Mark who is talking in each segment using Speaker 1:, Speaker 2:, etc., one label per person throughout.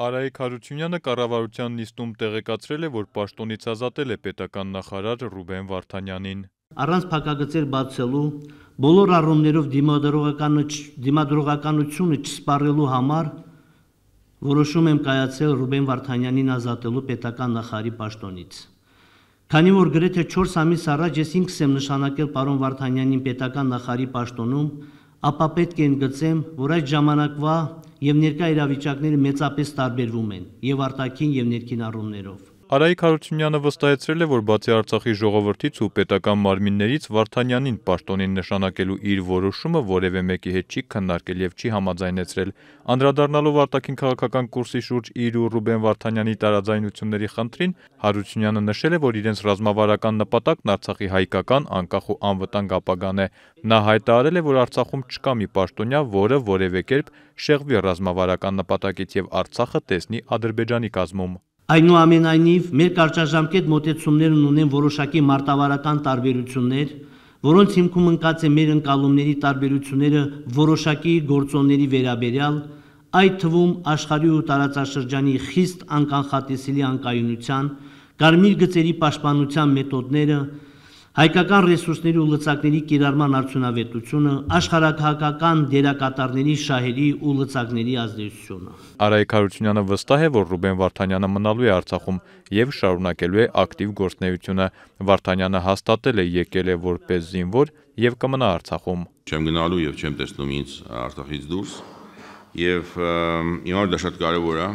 Speaker 1: Արայիկ Հարությունյանը կառավարության նիստում տեղեկացրել է, որ պաշտոնից ազատել է պետական նախարար Ռուբեն Վարդանյանին։
Speaker 2: Առանց փակագծեր բացելու բոլոր առումներով դիմադրողականությունը չսպառելու համար որոշում եմ կայացել Ռուբեն Վարդանյանին ազատելու պետական նախարարի պաշտոնից։ Քանի որ գրեթե 4 ամիս առաջ ես ինքս եմ նշանակել պարոն Վարդանյանին պետական նախարարի պաշտոնում, ապա պետք է ընդգծեմ, որ այդ ժամանակվա եւ ներկա իրավիճակները մեծապես տարբերվում են եւ արտաքին եւ ներքին առումներով։ Արայիկ Հարությունյանը
Speaker 1: վստահեցրել է, որ բացի Արցախի ժողովրդից ու պետական մարմիններից Վարդանյանին պաշտոնին նշանակելու իր որոշումը որևէ մեկի հետ չի քննարկել եւ չի համաձայնեցրել։ Անդրադառնալով արտաքին քաղաքական կուրսի շուրջ իր ու Ռուբեն Վարդանյանի տարաձայնությունների խնդրին, Հարությունյանը նշել է, որ իրենց ռազմավարական նպատակն Արցախի հայկական, անկախ ու անվտանգ ապագան է։ Նա հայտարարել է, որ Արցախում չկա մի պաշտոնյա, որը որևէ կերպ շեղվի ռազմավարական նպատակից եւ Արցախը տեսնի Ադրբեջանի կազմում։
Speaker 2: Այնուամենայնիվ մեր կարճաժամկետ մոտեցումներն ունեն որոշակի մարտավարական տարբերություններ, որոնց հիմքում ընկած է մեր ընկալումների տարբերությունները որոշակի գործոնների վերաբերյալ, այդ թվում աշխարհի ու տարածաշրջանի խիստ անկանխատեսելի անկայունության, կարմիր գծերի պաշտպանության մեթոդները, Հայկական ռեսուրսների ու լծակների կիրառման արդյունավետությունը, աշխարհակահական դերակատարների շահերի ու լծակների ազդեցությունը։
Speaker 1: Արայիկ Հարությունյանը վստահ է, որ Ռուբեն Վարդանյանը մնալու է Արցախում եւ շարունակելու է ակտիվ գործունեությունը։ Վարդանյանը հաստատել է եկել է որպես զինվոր եւ կմնա Արցախում։
Speaker 3: Չեմ գնալու եւ չեմ տեսնում ինձ Արցախից դուրս եւ իմ համար դա շատ կարեւոր է։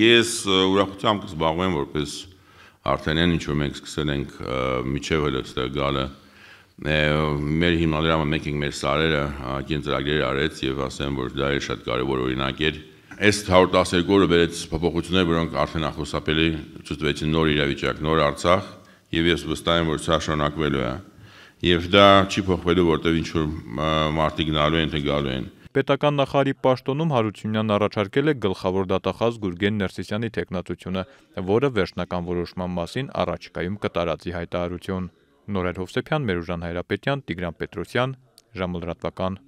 Speaker 3: Ես ուրախությամբ կզբաղվեմ որպես արդեն այն ինչ որ մենք սկսել ենք միջև էլ այստեղ գալը մեր հիմնադրամը մեկինգ մեր սարերը ակին ծրագրեր արեց եւ ասեմ որ դա է շատ կարեւոր օրինակ էր այս 112 օրը վերեց փոփոխություններ որոնք արդեն ախոսապելի ցուցվեցին նոր իրավիճակ նոր Արցախ եւ ես վստահ եմ որ սա շարունակվելու է եւ դա չի փոխվելու որտեւ ինչ որ մարտի գնալու են թե գալու են
Speaker 1: Պետական նախարարի պաշտոնում Հարությունյանն առաջարկել է գլխավոր դատախազ Գուրգեն Ներսիսյանի թեկնածությունը, որը վերջնական որոշման մասին առաջիկայում կտարածի հայտարարություն։ Նորայր Հովսեփյան, Մերուժան Հայրապետյան, Տիգրան Պետրոսյան, ժամը լրատվական